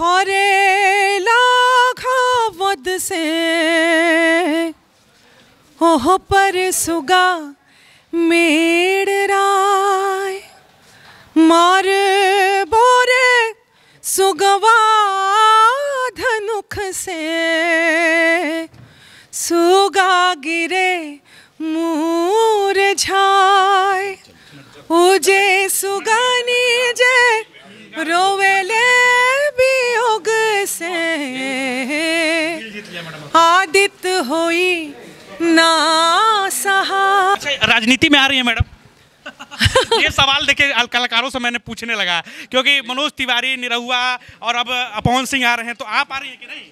हरे लाखावद से ओह पर सुगा मेड़ राय मार बोरे सुगवा धनुख से सुगा गिरे मूर झाय उजे सुगानी जे रोवे होई ना सहा अच्छा, राजनीति में आ रही है मैडम ये सवाल देखे कलाकारों से मैंने पूछने लगा क्योंकि मनोज तिवारी निरहुआ और अब अपवन सिंह आ रहे हैं तो आप आ रही हैं कि नहीं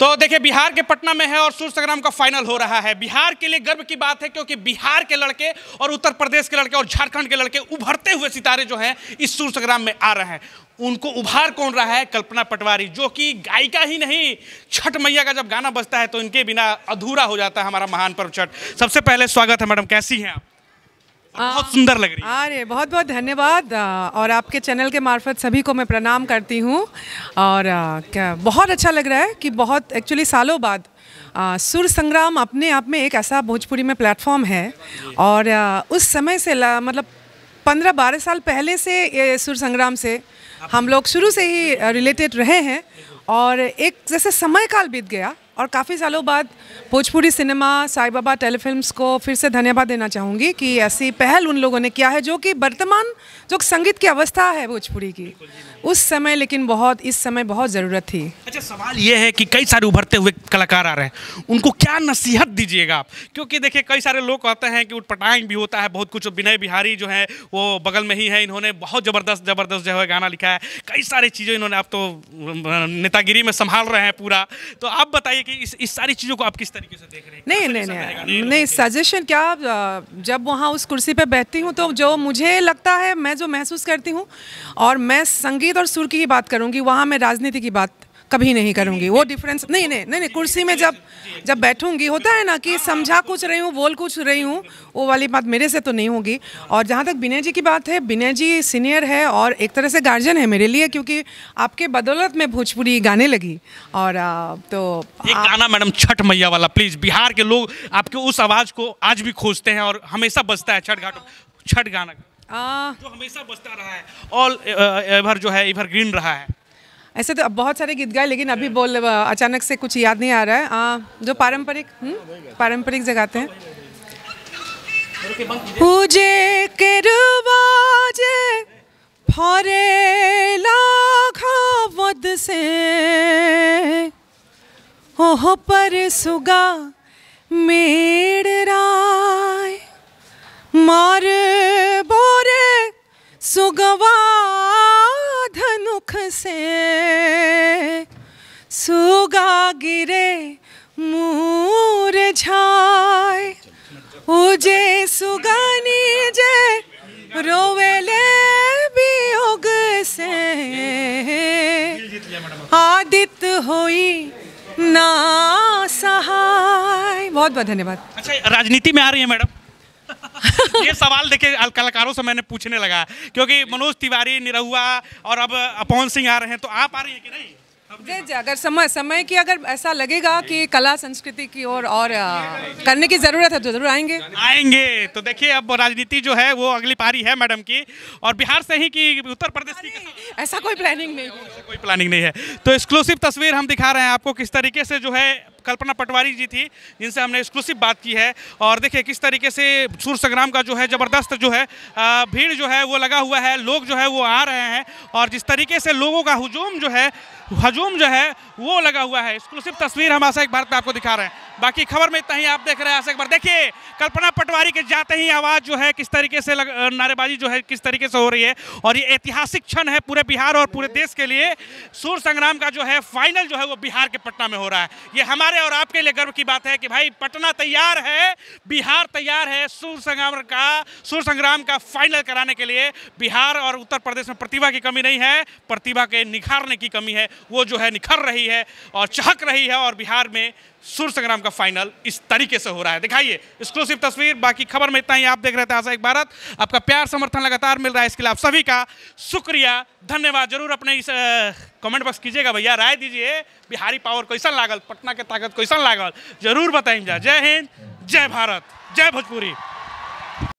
तो देखिए बिहार के पटना में है और सूर्य संग्राम का फाइनल हो रहा है बिहार के लिए गर्व की बात है क्योंकि बिहार के लड़के और उत्तर प्रदेश के लड़के और झारखंड के लड़के उभरते हुए सितारे जो हैं इस सूर्य संग्राम में आ रहे हैं उनको उभार कौन रहा है कल्पना पटवारी जो कि गायिका ही नहीं छठ मैया का जब गाना बजता है तो इनके बिना अधूरा हो जाता है हमारा महान पर्व छठ सबसे पहले स्वागत है मैडम कैसी हैं आप बहुत सुंदर लग रही है अरे बहुत बहुत धन्यवाद और आपके चैनल के मार्फत सभी को मैं प्रणाम करती हूँ और क्या बहुत अच्छा लग रहा है कि बहुत एक्चुअली सालों बाद आ, सुर संग्राम अपने आप में एक ऐसा भोजपुरी में प्लेटफॉर्म है और आ, उस समय से ला, मतलब पंद्रह बारह साल पहले से ये सुर संग्राम से हम लोग शुरू से ही रिलेटेड रहे हैं और एक जैसे समय काल बीत गया और काफ़ी सालों बाद भोजपुरी सिनेमा साई बाबा टेलीफिल्म्स को फिर से धन्यवाद देना चाहूँगी कि ऐसी पहल उन लोगों ने किया है जो कि वर्तमान जो संगीत की अवस्था है भोजपुरी की उस समय लेकिन बहुत इस समय बहुत ज़रूरत थी अच्छा सवाल ये है कि कई सारे उभरते हुए कलाकार आ रहे हैं उनको क्या नसीहत दीजिएगा आप क्योंकि देखिए कई सारे लोग कहते हैं कि उठपटांग भी होता है बहुत कुछ विनय बिहारी जो है वो बगल में ही है इन्होंने बहुत ज़बरदस्त ज़बरदस्त जो है गाना लिखा है कई सारी चीज़ें इन्होंने आप तो नेतागिरी में संभाल रहे हैं पूरा तो आप बताइए कि इस इस सारी चीज़ों को आप किस तरीके से देख रहे हैं नहीं नहीं नहीं नहीं सजेशन क्या जब वहाँ उस कुर्सी पे बैठती हूँ तो जो मुझे लगता है मैं जो महसूस करती हूँ और मैं संगीत और सुर की ही बात करूँगी वहाँ मैं राजनीति की बात कभी नहीं करूँगी वो डिफरेंस नहीं नहीं नहीं नहीं कुर्सी में जब जब बैठूँगी होता है ना कि हाँ, समझा हाँ। कुछ रही हूँ बोल कुछ रही हूँ वो वाली बात मेरे से तो नहीं होगी और जहाँ तक विनय जी की बात है विनय जी सीनियर है और एक तरह से गार्जियन है मेरे लिए क्योंकि आपके बदौलत में भोजपुरी गाने लगी और तो एक गाना मैडम छठ मैया वाला प्लीज़ बिहार के लोग आपके उस आवाज़ को आज भी खोजते हैं और हमेशा बजता है छठ छठ गाना जो हमेशा बजता रहा है ऑल एवर जो है इधर ग्रीन रहा है ऐसे तो बहुत सारे गीत गाए लेकिन अभी बोल अचानक से कुछ याद नहीं आ रहा है आ, जो पारंपरिक हम्म? पारंपरिक जगाते हैं पूजे के रुवाजे फरे लाखावद से हो पर सुगा मेड़ राय मार बोरे सुगवा धनुख से सुगा गिरे मूर झाय उजे सुगानी जय रोवेले वियोग से आदित होई ना सहाय बहुत बहुत धन्यवाद अच्छा राजनीति में आ रही है मैडम ये सवाल देखिए कलाकारों से मैंने पूछने लगा क्योंकि मनोज तिवारी निरहुआ और अब अपवन सिंह आ रहे हैं तो आप आ रही है कि नहीं जी अगर समय समय की अगर ऐसा लगेगा कि कला संस्कृति की ओर और, और करने की ज़रूरत है तो जरूर आएंगे आएंगे तो देखिए अब राजनीति जो है वो अगली पारी है मैडम की और बिहार से ही कि उत्तर प्रदेश की ऐसा कोई प्लानिंग नहीं कोई प्लानिंग नहीं है तो एक्सक्लूसिव तस्वीर हम दिखा रहे हैं आपको किस तरीके से जो है कल्पना पटवारी जी थी जिनसे हमने एक्सक्लूसिव बात की है और देखिए किस तरीके से सुर संग्राम का जो है ज़बरदस्त जो है भीड़ जो है वो लगा हुआ है लोग जो है वो आ रहे हैं और जिस तरीके से लोगों का हजूम जो है हजूम जो है वो लगा हुआ है एक्सक्लूसिव तस्वीर हम आशा एक भारत में आपको दिखा रहे हैं बाकी खबर में इतना ही आप देख रहे हैं आशा एक बार देखिए कल्पना पटवारी के जाते ही आवाज़ जो है किस तरीके से लग, नारेबाजी जो है किस तरीके से हो रही है और ये ऐतिहासिक क्षण है पूरे बिहार और पूरे देश के लिए सूर संग्राम का जो है फाइनल जो है वो बिहार के पटना में हो रहा है ये हमारे हमारे और आपके लिए गर्व की बात है कि भाई पटना तैयार है बिहार तैयार है सूर संग्राम का सूर संग्राम का फाइनल कराने के लिए बिहार और उत्तर प्रदेश में प्रतिभा की कमी नहीं है प्रतिभा के निखारने की कमी है वो जो है निखर रही है और चहक रही है और बिहार में सुर संग्राम का फाइनल इस तरीके से हो रहा है दिखाइए एक्सक्लूसिव तस्वीर बाकी खबर में इतना ही आप देख रहे थे आशा एक भारत आपका प्यार समर्थन लगातार मिल रहा है इसके लिए आप सभी का शुक्रिया धन्यवाद जरूर अपने इस कमेंट बॉक्स कीजिएगा भैया राय दीजिए बिहारी पावर कैसा लागल पटना के ताकत कैसा लागल जरूर बताएंगे जय हिंद जय भारत जय भोजपुरी